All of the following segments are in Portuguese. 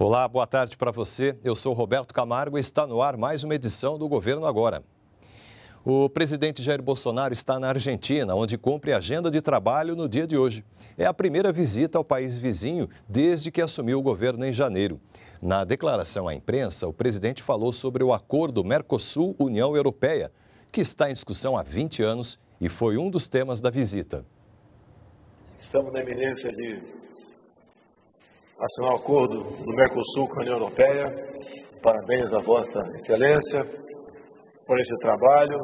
Olá, boa tarde para você. Eu sou Roberto Camargo e está no ar mais uma edição do Governo Agora. O presidente Jair Bolsonaro está na Argentina, onde cumpre a agenda de trabalho no dia de hoje. É a primeira visita ao país vizinho desde que assumiu o governo em janeiro. Na declaração à imprensa, o presidente falou sobre o acordo Mercosul-União Europeia, que está em discussão há 20 anos e foi um dos temas da visita. Estamos na eminência de assinar o um acordo do Mercosul com a União Europeia. Parabéns à Vossa Excelência por este trabalho,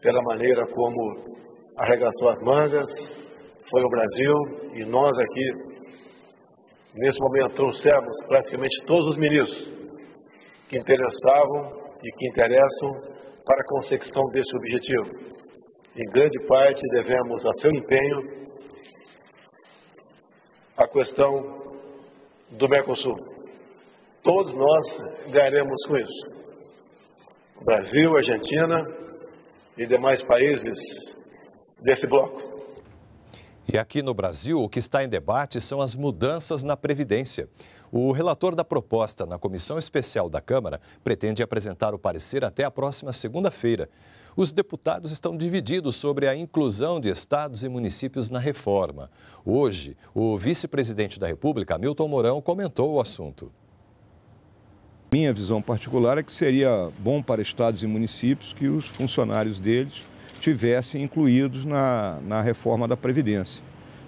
pela maneira como arregaçou as mangas, foi o Brasil e nós aqui, nesse momento, trouxemos praticamente todos os ministros que interessavam e que interessam para a consecução deste objetivo. Em grande parte, devemos a seu empenho a questão do Mercosul. Todos nós ganharemos com isso. Brasil, Argentina e demais países desse bloco. E aqui no Brasil, o que está em debate são as mudanças na Previdência. O relator da proposta na Comissão Especial da Câmara pretende apresentar o parecer até a próxima segunda-feira. Os deputados estão divididos sobre a inclusão de estados e municípios na reforma. Hoje, o vice-presidente da República, Hamilton Mourão, comentou o assunto. Minha visão particular é que seria bom para estados e municípios que os funcionários deles tivessem incluídos na, na reforma da Previdência.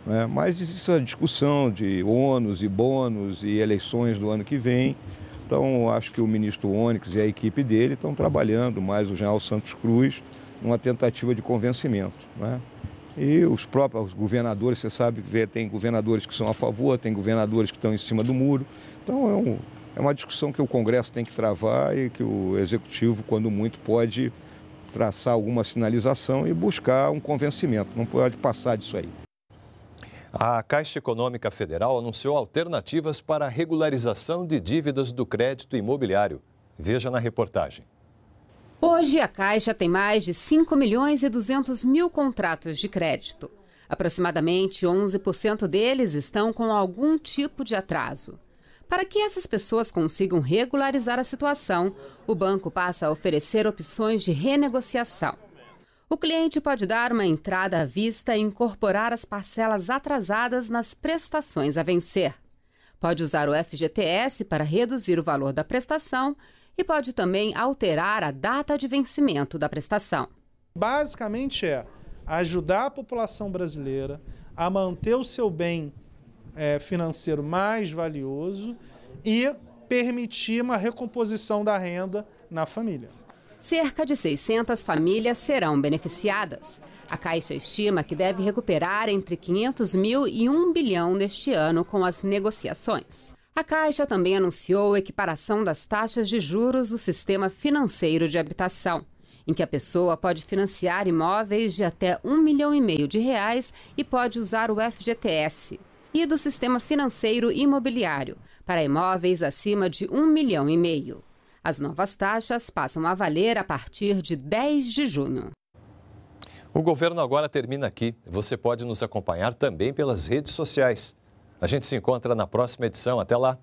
Né? Mas essa discussão de ônus e bônus e eleições do ano que vem então, acho que o ministro Onyx e a equipe dele estão trabalhando mais o general Santos Cruz numa tentativa de convencimento. Né? E os próprios governadores, você sabe que tem governadores que são a favor, tem governadores que estão em cima do muro. Então, é, um, é uma discussão que o Congresso tem que travar e que o Executivo, quando muito, pode traçar alguma sinalização e buscar um convencimento. Não pode passar disso aí. A Caixa Econômica Federal anunciou alternativas para a regularização de dívidas do crédito imobiliário. Veja na reportagem. Hoje, a Caixa tem mais de 5 milhões e 200 mil contratos de crédito. Aproximadamente 11% deles estão com algum tipo de atraso. Para que essas pessoas consigam regularizar a situação, o banco passa a oferecer opções de renegociação. O cliente pode dar uma entrada à vista e incorporar as parcelas atrasadas nas prestações a vencer. Pode usar o FGTS para reduzir o valor da prestação e pode também alterar a data de vencimento da prestação. Basicamente é ajudar a população brasileira a manter o seu bem é, financeiro mais valioso e permitir uma recomposição da renda na família cerca de 600 famílias serão beneficiadas. A Caixa estima que deve recuperar entre 500 mil e 1 bilhão neste ano com as negociações. A Caixa também anunciou a equiparação das taxas de juros do sistema financeiro de habitação, em que a pessoa pode financiar imóveis de até um milhão e meio de reais e pode usar o FGTS, e do sistema financeiro imobiliário para imóveis acima de um milhão e meio. As novas taxas passam a valer a partir de 10 de junho. O governo agora termina aqui. Você pode nos acompanhar também pelas redes sociais. A gente se encontra na próxima edição. Até lá!